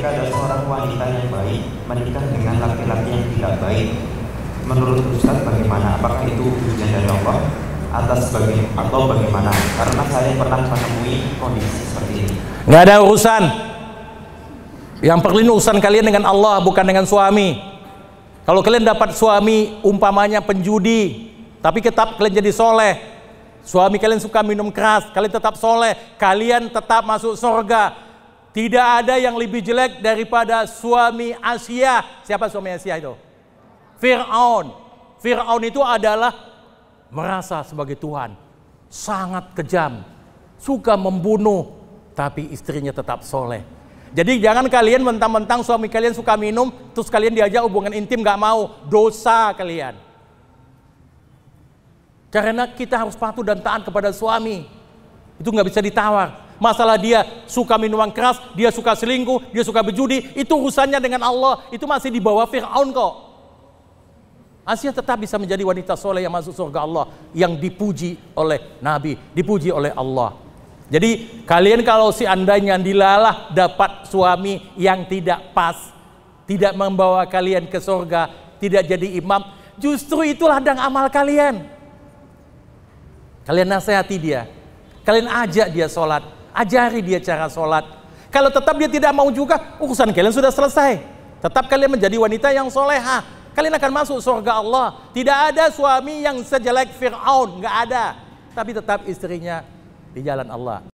ketika ada seorang wanita yang baik menikah dengan laki-laki yang tidak baik menurut Ustaz bagaimana apakah itu hujan dari Allah atas bagi atau bagaimana karena saya pernah menemui kondisi seperti ini nggak ada urusan yang perlu urusan kalian dengan Allah bukan dengan suami kalau kalian dapat suami umpamanya penjudi tapi tetap kalian jadi soleh suami kalian suka minum keras kalian tetap soleh kalian tetap masuk surga tidak ada yang lebih jelek daripada suami Asia. Siapa suami Asia itu? Fir'aun. Fir'aun itu adalah merasa sebagai Tuhan. Sangat kejam. Suka membunuh. Tapi istrinya tetap soleh. Jadi jangan kalian mentang-mentang suami kalian suka minum. Terus kalian diajak hubungan intim gak mau. Dosa kalian. Karena kita harus patuh dan taat kepada suami. Itu gak bisa ditawar. Masalah dia suka minuman keras, dia suka selingkuh, dia suka berjudi, itu urusannya dengan Allah. Itu masih di bawah Fir'aun kok. Asia tetap bisa menjadi wanita soleh yang masuk surga Allah. Yang dipuji oleh Nabi, dipuji oleh Allah. Jadi kalian kalau seandainya dilalah dapat suami yang tidak pas, tidak membawa kalian ke surga, tidak jadi imam, justru itulah ladang amal kalian. Kalian nasihati dia, kalian ajak dia sholat, Ajari dia cara sholat. Kalau tetap dia tidak mau juga, urusan kalian sudah selesai. Tetap kalian menjadi wanita yang soleha. Kalian akan masuk surga Allah. Tidak ada suami yang sejelek Fir'aun. Nggak ada. Tapi tetap istrinya di jalan Allah.